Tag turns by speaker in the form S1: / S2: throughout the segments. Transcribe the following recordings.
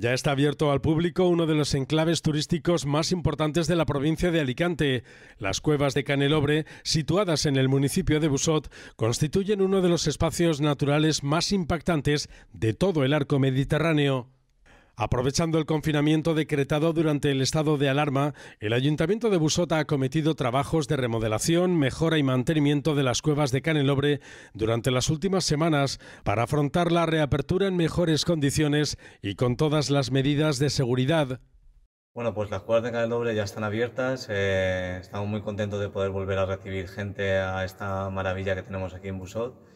S1: Ya está abierto al público uno de los enclaves turísticos más importantes de la provincia de Alicante. Las cuevas de Canelobre, situadas en el municipio de Busot, constituyen uno de los espacios naturales más impactantes de todo el arco mediterráneo. Aprovechando el confinamiento decretado durante el estado de alarma, el Ayuntamiento de Busota ha cometido trabajos de remodelación, mejora y mantenimiento de las cuevas de Canelobre durante las últimas semanas para afrontar la reapertura en mejores condiciones y con todas las medidas de seguridad.
S2: Bueno, pues las cuevas de Canelobre ya están abiertas. Eh, estamos muy contentos de poder volver a recibir gente a esta maravilla que tenemos aquí en Busot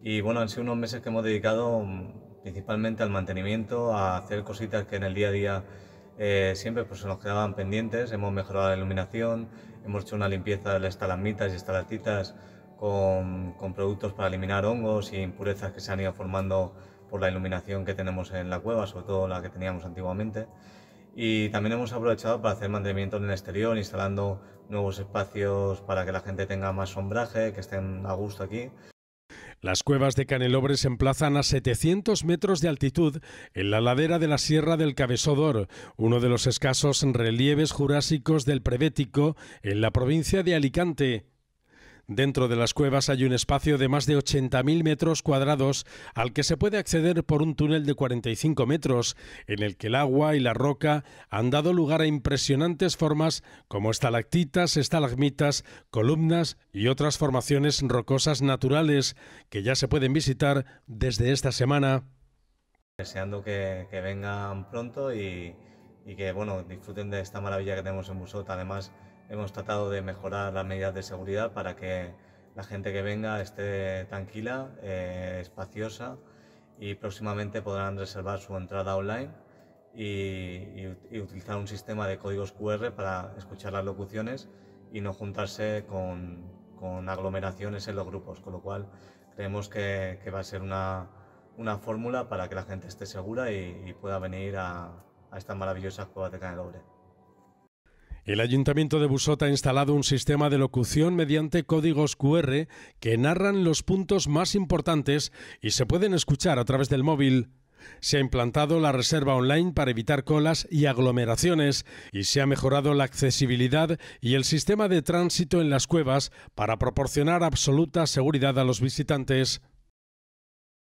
S2: y bueno, han sido unos meses que hemos dedicado mm, principalmente al mantenimiento, a hacer cositas que en el día a día eh, siempre pues, nos quedaban pendientes. Hemos mejorado la iluminación, hemos hecho una limpieza de las estalagmitas y estalactitas con, con productos para eliminar hongos y impurezas que se han ido formando por la iluminación que tenemos en la cueva, sobre todo la que teníamos antiguamente. Y también hemos aprovechado para hacer mantenimiento en el exterior, instalando nuevos espacios para que la gente tenga más sombraje, que estén a gusto aquí.
S1: Las cuevas de Canelobres se emplazan a 700 metros de altitud en la ladera de la Sierra del Cabezodor, uno de los escasos relieves jurásicos del Prevético en la provincia de Alicante. Dentro de las cuevas hay un espacio de más de 80.000 metros cuadrados al que se puede acceder por un túnel de 45 metros, en el que el agua y la roca han dado lugar a impresionantes formas como estalactitas, estalagmitas, columnas y otras formaciones rocosas naturales que ya se pueden visitar desde esta semana.
S2: Deseando que, vengan pronto y, que bueno, disfruten de esta maravilla que tenemos en Busota. Además, hemos tratado de mejorar las medidas de seguridad para que la gente que venga esté tranquila, eh, espaciosa y próximamente podrán reservar su entrada online y, utilizar un sistema de códigos QR para escuchar las locuciones y no juntarse con, aglomeraciones en los grupos, con lo cual creemos que, va a ser una, fórmula para que la gente esté segura y, pueda venir a, esta estas maravillosas cuevas de Canelobre.
S1: El Ayuntamiento de Busota ha instalado un sistema de locución mediante códigos QR que narran los puntos más importantes y se pueden escuchar a través del móvil. Se ha implantado la reserva online para evitar colas y aglomeraciones y se ha mejorado la accesibilidad y el sistema de tránsito en las cuevas para proporcionar absoluta seguridad a los visitantes.